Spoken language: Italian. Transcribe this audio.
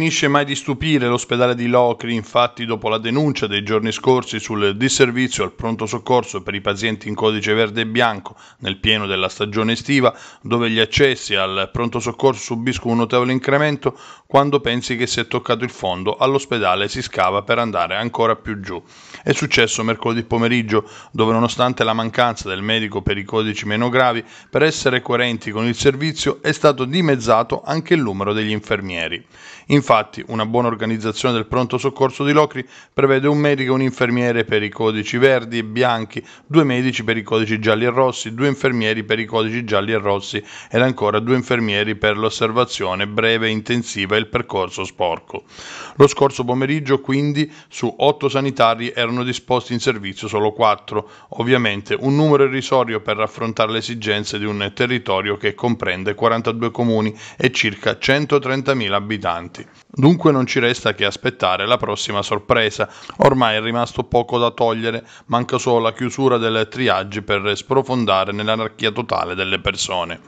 finisce mai di stupire l'ospedale di Locri, infatti, dopo la denuncia dei giorni scorsi sul disservizio al pronto soccorso per i pazienti in codice verde e bianco nel pieno della stagione estiva, dove gli accessi al pronto soccorso subiscono un notevole incremento, quando pensi che si è toccato il fondo, all'ospedale si scava per andare ancora più giù. È successo mercoledì pomeriggio, dove nonostante la mancanza del medico per i codici meno gravi, per essere coerenti con il servizio è stato dimezzato anche il numero degli infermieri. Inf- Infatti, una buona organizzazione del pronto soccorso di Locri prevede un medico e un infermiere per i codici verdi e bianchi, due medici per i codici gialli e rossi, due infermieri per i codici gialli e rossi ed ancora due infermieri per l'osservazione breve e intensiva e il percorso sporco. Lo scorso pomeriggio, quindi, su otto sanitari erano disposti in servizio solo quattro, ovviamente un numero irrisorio per affrontare le esigenze di un territorio che comprende 42 comuni e circa 130.000 abitanti. Dunque non ci resta che aspettare la prossima sorpresa. Ormai è rimasto poco da togliere, manca solo la chiusura del triage per sprofondare nell'anarchia totale delle persone.